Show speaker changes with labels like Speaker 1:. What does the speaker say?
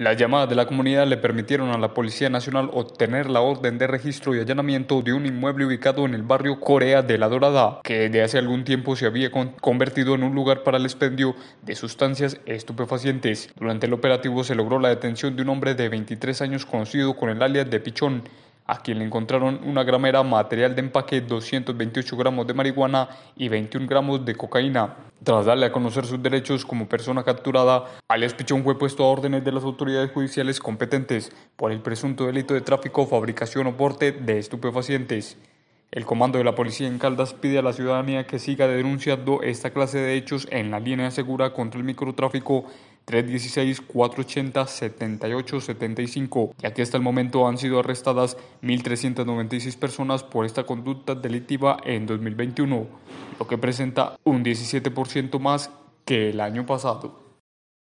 Speaker 1: Las llamadas de la comunidad le permitieron a la Policía Nacional obtener la orden de registro y allanamiento de un inmueble ubicado en el barrio Corea de la Dorada, que desde hace algún tiempo se había convertido en un lugar para el expendio de sustancias estupefacientes. Durante el operativo se logró la detención de un hombre de 23 años conocido con el alias de Pichón, a quien le encontraron una gramera material de empaque, 228 gramos de marihuana y 21 gramos de cocaína. Tras darle a conocer sus derechos como persona capturada, alias Pichón fue puesto a órdenes de las autoridades judiciales competentes por el presunto delito de tráfico, fabricación o porte de estupefacientes. El comando de la policía en Caldas pide a la ciudadanía que siga denunciando esta clase de hechos en la línea segura contra el microtráfico 316-480-7875, y aquí hasta el momento han sido arrestadas 1.396 personas por esta conducta delictiva en 2021, lo que presenta un 17% más que el año pasado.